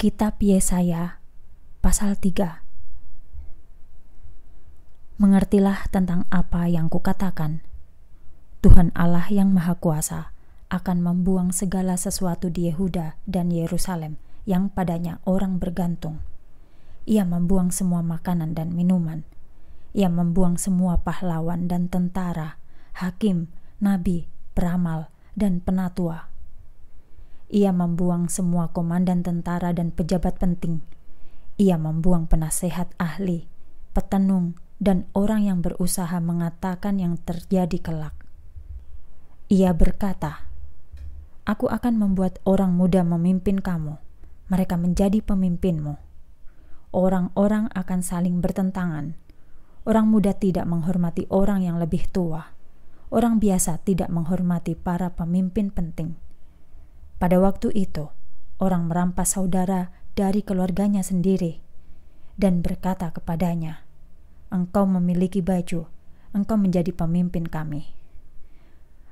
Kitab Yesaya pasal 3 Mengertilah tentang apa yang kukatakan. Tuhan Allah yang Maha Kuasa akan membuang segala sesuatu di Yehuda dan Yerusalem yang padanya orang bergantung. Ia membuang semua makanan dan minuman. Ia membuang semua pahlawan dan tentara, hakim, nabi, peramal, dan penatua ia membuang semua komandan tentara dan pejabat penting. Ia membuang penasehat ahli, petenung, dan orang yang berusaha mengatakan yang terjadi kelak. Ia berkata, "Aku akan membuat orang muda memimpin kamu. Mereka menjadi pemimpinmu. Orang-orang akan saling bertentangan. Orang muda tidak menghormati orang yang lebih tua. Orang biasa tidak menghormati para pemimpin penting." Pada waktu itu, orang merampas saudara dari keluarganya sendiri dan berkata kepadanya, "Engkau memiliki baju, engkau menjadi pemimpin kami.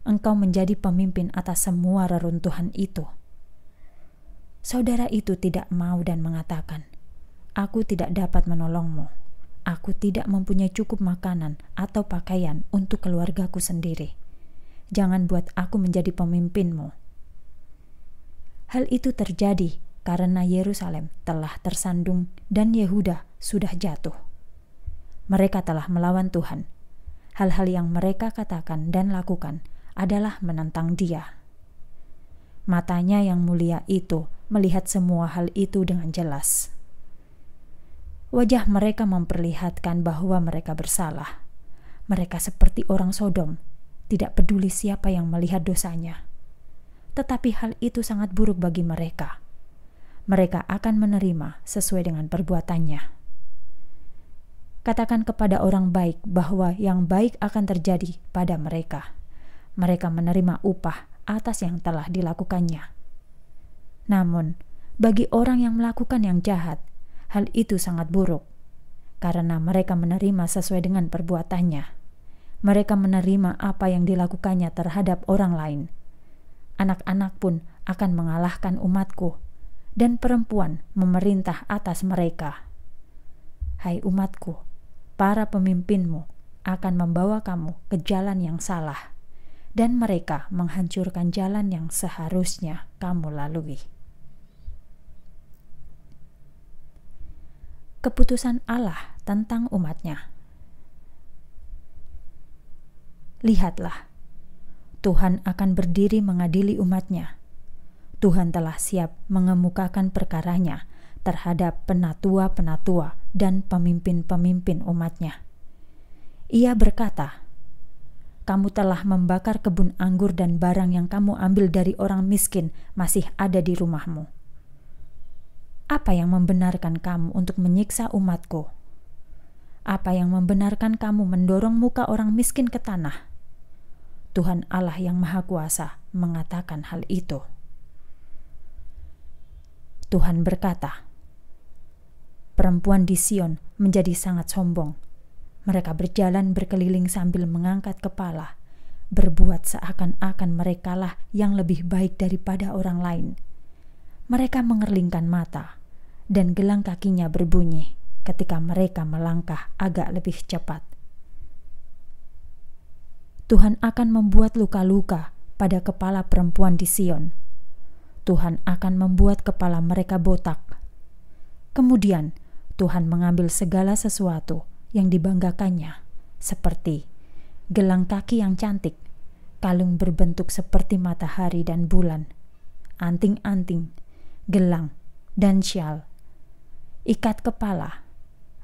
Engkau menjadi pemimpin atas semua reruntuhan itu." Saudara itu tidak mau dan mengatakan, "Aku tidak dapat menolongmu. Aku tidak mempunyai cukup makanan atau pakaian untuk keluargaku sendiri. Jangan buat aku menjadi pemimpinmu." Hal itu terjadi karena Yerusalem telah tersandung dan Yehuda sudah jatuh. Mereka telah melawan Tuhan. Hal-hal yang mereka katakan dan lakukan adalah menentang Dia. Matanya yang mulia itu melihat semua hal itu dengan jelas. Wajah mereka memperlihatkan bahwa mereka bersalah. Mereka seperti orang Sodom, tidak peduli siapa yang melihat dosanya tetapi hal itu sangat buruk bagi mereka. Mereka akan menerima sesuai dengan perbuatannya. Katakan kepada orang baik bahwa yang baik akan terjadi pada mereka. Mereka menerima upah atas yang telah dilakukannya. Namun, bagi orang yang melakukan yang jahat, hal itu sangat buruk karena mereka menerima sesuai dengan perbuatannya. Mereka menerima apa yang dilakukannya terhadap orang lain anak-anak pun akan mengalahkan umatku, dan perempuan memerintah atas mereka. Hai umatku, para pemimpinmu akan membawa kamu ke jalan yang salah, dan mereka menghancurkan jalan yang seharusnya kamu lalui. Keputusan Allah tentang umatnya. Lihatlah, Tuhan akan berdiri mengadili umatnya. Tuhan telah siap mengemukakan perkaranya terhadap penatua-penatua dan pemimpin-pemimpin umatnya. Ia berkata, kamu telah membakar kebun anggur dan barang yang kamu ambil dari orang miskin masih ada di rumahmu. Apa yang membenarkan kamu untuk menyiksa umatku? Apa yang membenarkan kamu mendorong muka orang miskin ke tanah? Tuhan Allah yang Maha Kuasa mengatakan hal itu. Tuhan berkata, "Perempuan di Sion menjadi sangat sombong. Mereka berjalan berkeliling sambil mengangkat kepala, berbuat seakan-akan merekalah yang lebih baik daripada orang lain. Mereka mengerlingkan mata, dan gelang kakinya berbunyi ketika mereka melangkah agak lebih cepat." Tuhan akan membuat luka-luka pada kepala perempuan di Sion. Tuhan akan membuat kepala mereka botak. Kemudian Tuhan mengambil segala sesuatu yang dibanggakannya, seperti gelang kaki yang cantik, kalung berbentuk seperti matahari dan bulan, anting-anting, gelang, dan syal, ikat kepala,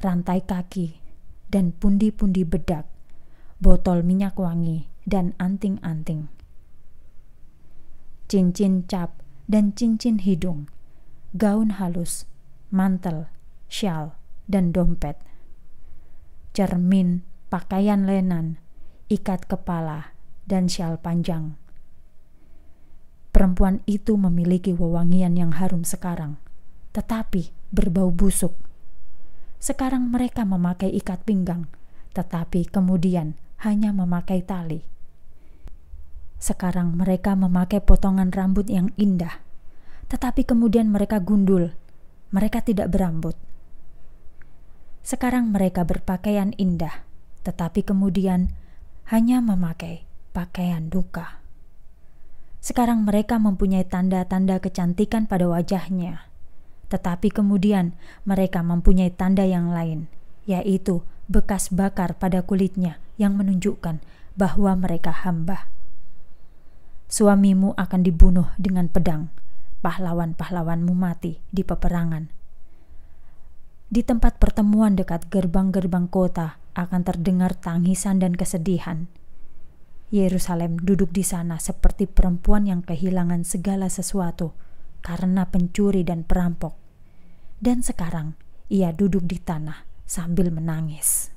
rantai kaki, dan pundi-pundi bedak botol minyak wangi, dan anting-anting. Cincin cap dan cincin hidung, gaun halus, mantel, syal, dan dompet. Cermin, pakaian lenan, ikat kepala, dan syal panjang. Perempuan itu memiliki wewangian yang harum sekarang, tetapi berbau busuk. Sekarang mereka memakai ikat pinggang, tetapi kemudian hanya memakai tali. Sekarang mereka memakai potongan rambut yang indah, tetapi kemudian mereka gundul. Mereka tidak berambut. Sekarang mereka berpakaian indah, tetapi kemudian hanya memakai pakaian duka. Sekarang mereka mempunyai tanda-tanda kecantikan pada wajahnya, tetapi kemudian mereka mempunyai tanda yang lain, yaitu bekas bakar pada kulitnya yang menunjukkan bahwa mereka hamba. Suamimu akan dibunuh dengan pedang, pahlawan-pahlawanmu mati di peperangan. Di tempat pertemuan dekat gerbang-gerbang kota akan terdengar tangisan dan kesedihan. Yerusalem duduk di sana seperti perempuan yang kehilangan segala sesuatu karena pencuri dan perampok. Dan sekarang ia duduk di tanah sambil menangis.